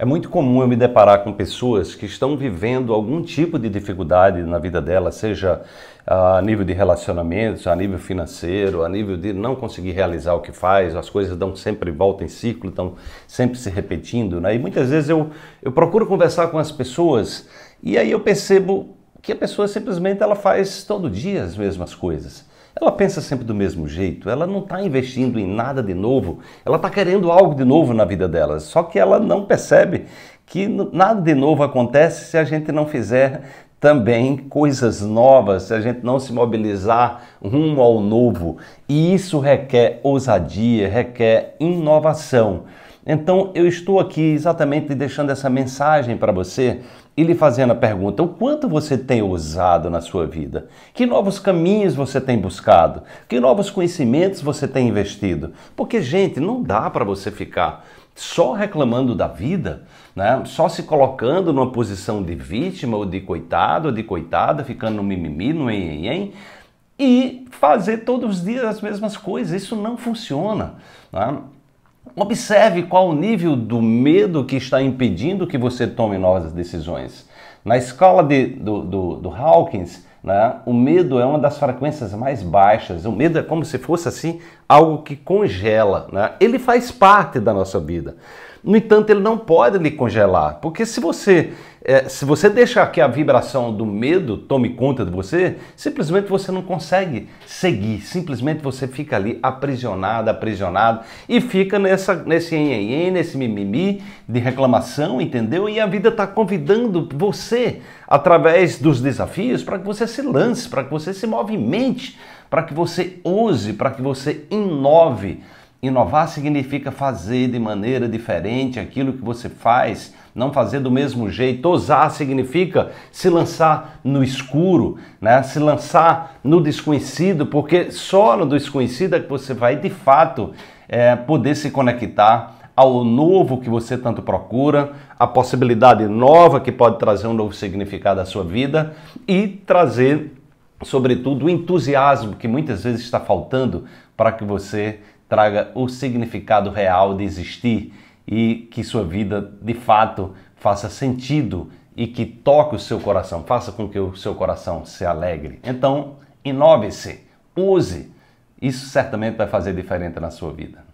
É muito comum eu me deparar com pessoas que estão vivendo algum tipo de dificuldade na vida dela, seja a nível de relacionamentos, a nível financeiro, a nível de não conseguir realizar o que faz, as coisas dão sempre volta em ciclo, estão sempre se repetindo. Né? E muitas vezes eu, eu procuro conversar com as pessoas e aí eu percebo que a pessoa simplesmente ela faz todo dia as mesmas coisas. Ela pensa sempre do mesmo jeito, ela não está investindo em nada de novo, ela está querendo algo de novo na vida dela, só que ela não percebe que nada de novo acontece se a gente não fizer também coisas novas, se a gente não se mobilizar rumo ao novo. E isso requer ousadia, requer inovação. Então eu estou aqui exatamente deixando essa mensagem para você e lhe fazendo a pergunta: o quanto você tem ousado na sua vida? Que novos caminhos você tem buscado? Que novos conhecimentos você tem investido? Porque, gente, não dá para você ficar só reclamando da vida, né? só se colocando numa posição de vítima ou de coitado ou de coitada, ficando no mimimi, no enhenhen, e fazer todos os dias as mesmas coisas. Isso não funciona. Né? Observe qual o nível do medo que está impedindo que você tome novas decisões. Na escola de, do, do, do Hawkins, né, o medo é uma das frequências mais baixas. O medo é como se fosse assim algo que congela. Né? Ele faz parte da nossa vida. No entanto, ele não pode lhe congelar, porque se você é, se você deixar que a vibração do medo tome conta de você, simplesmente você não consegue seguir, simplesmente você fica ali aprisionado, aprisionado e fica nessa, nesse nhenhenhen, nesse mimimi de reclamação, entendeu? E a vida está convidando você, através dos desafios, para que você se lance, para que você se movimente, para que você use, para que você inove. Inovar significa fazer de maneira diferente aquilo que você faz, não fazer do mesmo jeito. Ousar significa se lançar no escuro, né? se lançar no desconhecido, porque só no desconhecido é que você vai de fato é, poder se conectar ao novo que você tanto procura, a possibilidade nova que pode trazer um novo significado à sua vida e trazer sobretudo, o entusiasmo que muitas vezes está faltando para que você traga o significado real de existir e que sua vida de fato faça sentido e que toque o seu coração, faça com que o seu coração se alegre. Então, inove-se, use. Isso certamente vai fazer diferença na sua vida.